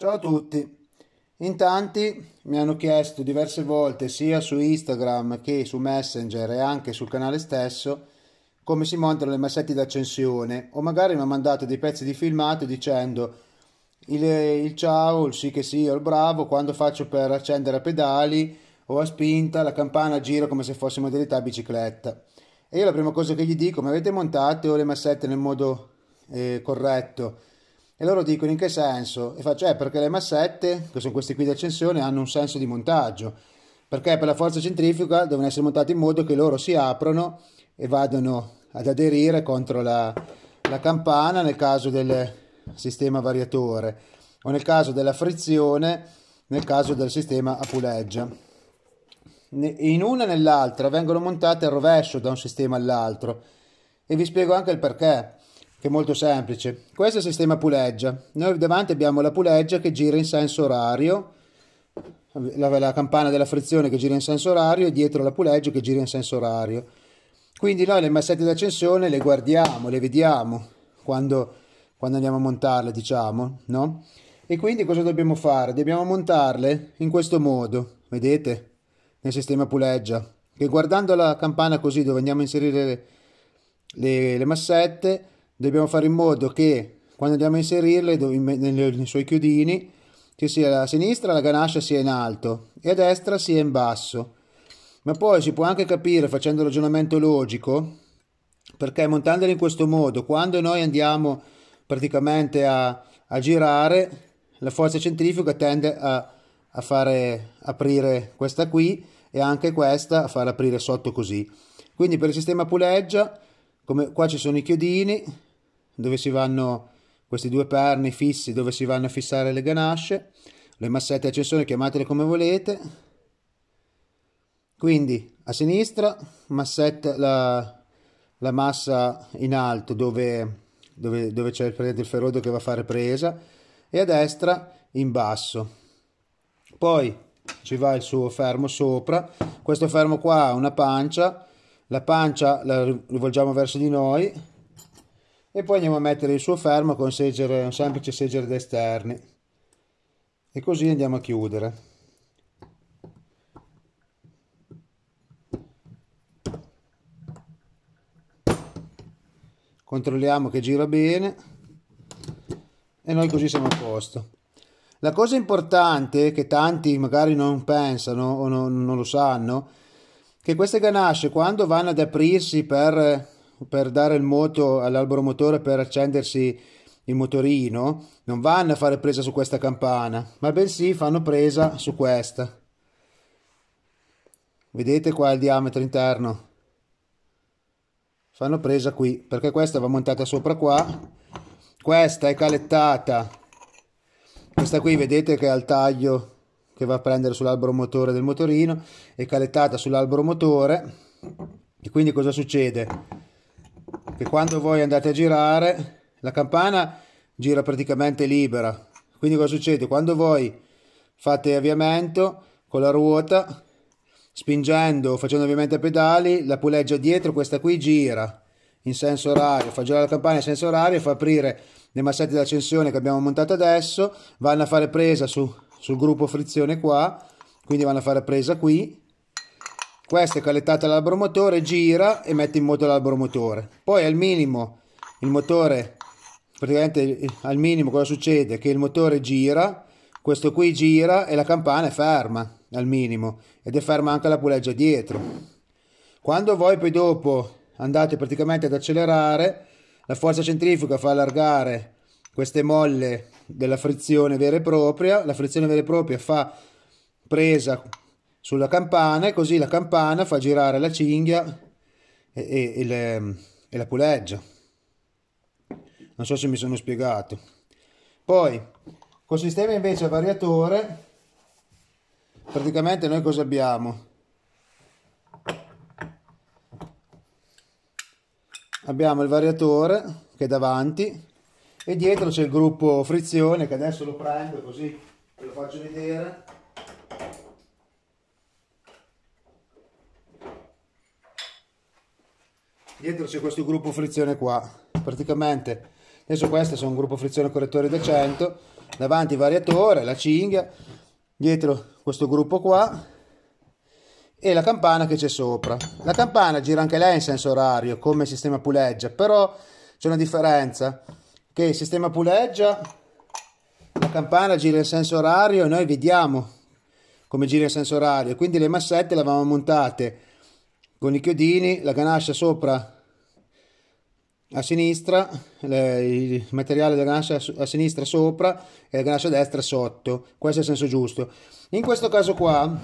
Ciao a tutti. In tanti mi hanno chiesto diverse volte sia su Instagram che su Messenger e anche sul canale stesso come si montano le massette d'accensione o magari mi hanno mandato dei pezzi di filmato dicendo il, il ciao, il sì che sì o il bravo quando faccio per accendere a pedali o a spinta la campana a giro come se fosse modalità bicicletta. E io la prima cosa che gli dico, mi avete montato le massette nel modo eh, corretto? E loro dicono in che senso? E faccio, eh, perché le massette, che sono queste qui di accensione, hanno un senso di montaggio, perché per la forza centrifuga devono essere montate in modo che loro si aprono e vadano ad aderire contro la, la campana nel caso del sistema variatore o nel caso della frizione nel caso del sistema a puleggia. In una e nell'altra vengono montate a rovescio da un sistema all'altro e vi spiego anche il perché che è molto semplice. Questo è il sistema puleggia. Noi davanti abbiamo la puleggia che gira in senso orario, la, la campana della frizione che gira in senso orario e dietro la puleggia che gira in senso orario. Quindi noi le massette d'accensione le guardiamo, le vediamo quando, quando andiamo a montarle, diciamo, no? E quindi cosa dobbiamo fare? Dobbiamo montarle in questo modo, vedete? Nel sistema puleggia. Che guardando la campana così dove andiamo a inserire le, le, le massette dobbiamo fare in modo che quando andiamo a inserirle nei suoi chiodini che sia a sinistra la ganascia sia in alto e a destra sia in basso ma poi si può anche capire facendo ragionamento logico perché montandole in questo modo quando noi andiamo praticamente a, a girare la forza centrifuga tende a, a fare aprire questa qui e anche questa a far aprire sotto così quindi per il sistema puleggia come qua ci sono i chiodini dove si vanno questi due perni fissi dove si vanno a fissare le ganasce, le massette a chiamatele come volete. Quindi a sinistra massetta, la, la massa in alto dove, dove, dove c'è il ferrodo che va a fare presa e a destra in basso. Poi ci va il suo fermo sopra, questo fermo qua ha una pancia, la pancia la rivolgiamo verso di noi, e poi andiamo a mettere il suo fermo con segger, un semplice segger d'esterni e così andiamo a chiudere controlliamo che gira bene e noi così siamo a posto la cosa importante che tanti magari non pensano o non, non lo sanno che queste ganasce quando vanno ad aprirsi per per dare il moto all'albero motore per accendersi il motorino, non vanno a fare presa su questa campana, ma bensì fanno presa su questa. Vedete qua il diametro interno? Fanno presa qui, perché questa va montata sopra qua, questa è calettata, questa qui vedete che ha il taglio che va a prendere sull'albero motore del motorino, è calettata sull'albero motore, e quindi cosa succede? che quando voi andate a girare la campana gira praticamente libera quindi cosa succede quando voi fate avviamento con la ruota spingendo facendo avviamento a pedali la puleggia dietro questa qui gira in senso orario fa girare la campana in senso orario fa aprire le massette d'accensione che abbiamo montato adesso vanno a fare presa su, sul gruppo frizione qua quindi vanno a fare presa qui questa è collettata all'albromotore, gira e mette in moto l'albromotore. Poi al minimo il motore, praticamente al minimo cosa succede? Che il motore gira, questo qui gira e la campana è ferma al minimo ed è ferma anche la puleggia dietro. Quando voi poi dopo andate praticamente ad accelerare, la forza centrifuga fa allargare queste molle della frizione vera e propria, la frizione vera e propria fa presa sulla campana e così la campana fa girare la cinghia e, e, e, le, e la puleggia. Non so se mi sono spiegato. Poi, col sistema invece a variatore, praticamente noi cosa abbiamo? Abbiamo il variatore che è davanti e dietro c'è il gruppo frizione che adesso lo prendo così ve lo faccio vedere dietro c'è questo gruppo frizione qua praticamente adesso questo sono un gruppo frizione correttore da 100 davanti variatore la cinghia dietro questo gruppo qua e la campana che c'è sopra la campana gira anche lei in senso orario come sistema puleggia però c'è una differenza che il sistema puleggia la campana gira in senso orario e noi vediamo come gira in senso orario quindi le massette le avevamo montate con i chiodini, la ganascia sopra a sinistra, le, il materiale della ganascia a sinistra sopra e la ganascia a destra sotto, questo è il senso giusto. In questo caso qua,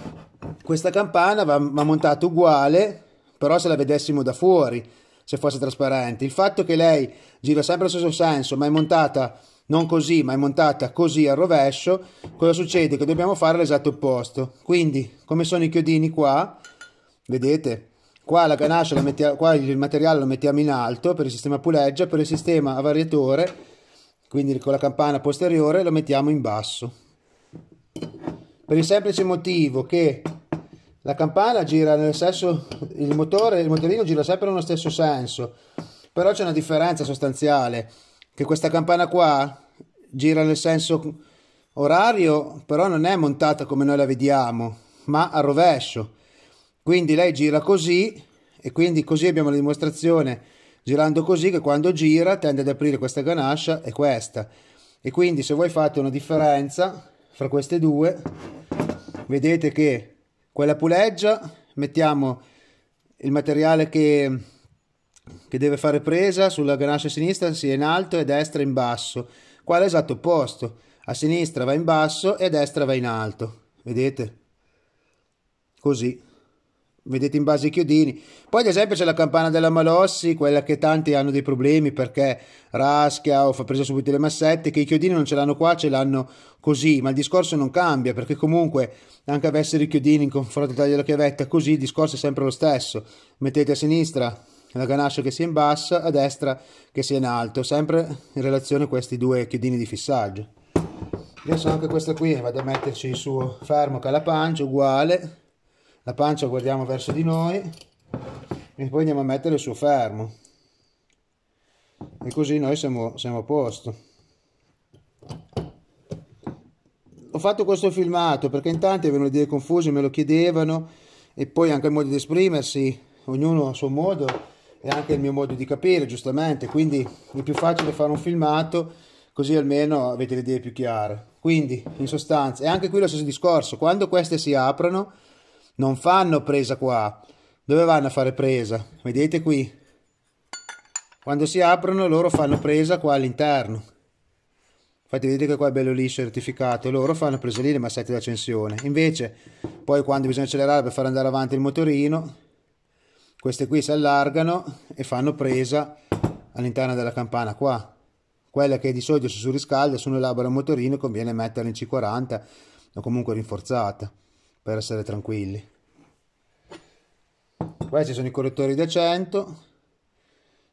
questa campana va, va montata uguale, però se la vedessimo da fuori, se fosse trasparente. Il fatto che lei gira sempre nello stesso senso, ma è montata non così, ma è montata così al rovescio, cosa succede? Che dobbiamo fare l'esatto opposto. Quindi, come sono i chiodini qua, vedete? Qua la ganascia, la mettiamo, qua il materiale lo mettiamo in alto per il sistema puleggia, per il sistema a variatore, quindi con la campana posteriore, lo mettiamo in basso. Per il semplice motivo che la campana gira nel senso, il motore, il motorino gira sempre nello stesso senso, però c'è una differenza sostanziale, che questa campana qua gira nel senso orario, però non è montata come noi la vediamo, ma a rovescio. Quindi lei gira così e quindi così abbiamo la dimostrazione girando così che quando gira tende ad aprire questa ganascia e questa. E quindi se voi fate una differenza fra queste due, vedete che quella puleggia mettiamo il materiale che, che deve fare presa sulla ganascia sinistra sia in alto e destra in basso. Qua è l'esatto opposto, a sinistra va in basso e a destra va in alto, vedete? Così vedete in base ai chiodini. Poi ad esempio c'è la campana della Malossi, quella che tanti hanno dei problemi perché raschia o fa presa subito le massette, che i chiodini non ce l'hanno qua, ce l'hanno così, ma il discorso non cambia perché comunque anche avessero i chiodini in confronto a taglio della chiavetta così, il discorso è sempre lo stesso. Mettete a sinistra la ganascia che sia in basso, a destra che sia in alto, sempre in relazione a questi due chiodini di fissaggio. Adesso anche questa qui, vado a metterci il suo fermo calapancio uguale, la pancia guardiamo verso di noi e poi andiamo a mettere il suo fermo e così noi siamo, siamo a posto ho fatto questo filmato perché in tanti avevano idee confuse me lo chiedevano e poi anche il modo di esprimersi ognuno a suo modo e anche il mio modo di capire giustamente quindi è più facile fare un filmato così almeno avete le idee più chiare quindi in sostanza e anche qui lo stesso discorso quando queste si aprono non fanno presa qua. Dove vanno a fare presa? Vedete qui? Quando si aprono loro fanno presa qua all'interno. Infatti vedete che qua è bello liscio lì certificato. Loro fanno presa lì le massette d'accensione. Invece poi quando bisogna accelerare per far andare avanti il motorino, queste qui si allargano e fanno presa all'interno della campana qua. Quella che di solito si surriscalda, se uno elabora un motorino conviene metterla in C40 o comunque rinforzata per essere tranquilli questi sono i correttori da 100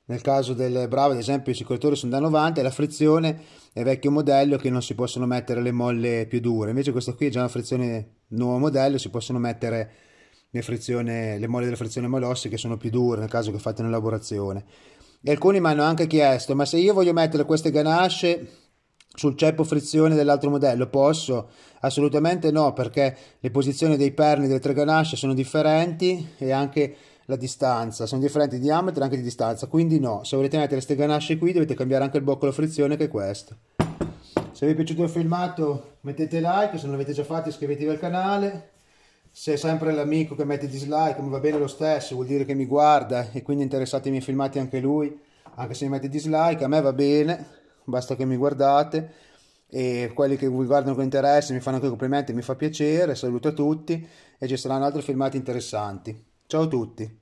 nel caso del Bravo ad esempio i correttori sono da 90 e la frizione è vecchio modello che non si possono mettere le molle più dure invece questa qui è già una frizione nuovo modello si possono mettere le, frizione, le molle della frizione molossi che sono più dure nel caso che fate in elaborazione e alcuni mi hanno anche chiesto ma se io voglio mettere queste ganasce sul ceppo frizione dell'altro modello posso? Assolutamente no, perché le posizioni dei perni delle tre ganasce sono differenti e anche la distanza, sono differenti di diametro e anche di distanza, quindi no, se volete mettere queste ganasce qui dovete cambiare anche il boccolo frizione che è questo. Se vi è piaciuto il filmato mettete like, se non l'avete già fatto iscrivetevi al canale, se è sempre l'amico che mette dislike mi va bene lo stesso, vuol dire che mi guarda e quindi interessate i miei filmati anche lui, anche se mi mette dislike, a me va bene basta che mi guardate e quelli che vi guardano con interesse mi fanno anche complimenti, mi fa piacere, saluto a tutti e ci saranno altri filmati interessanti. Ciao a tutti!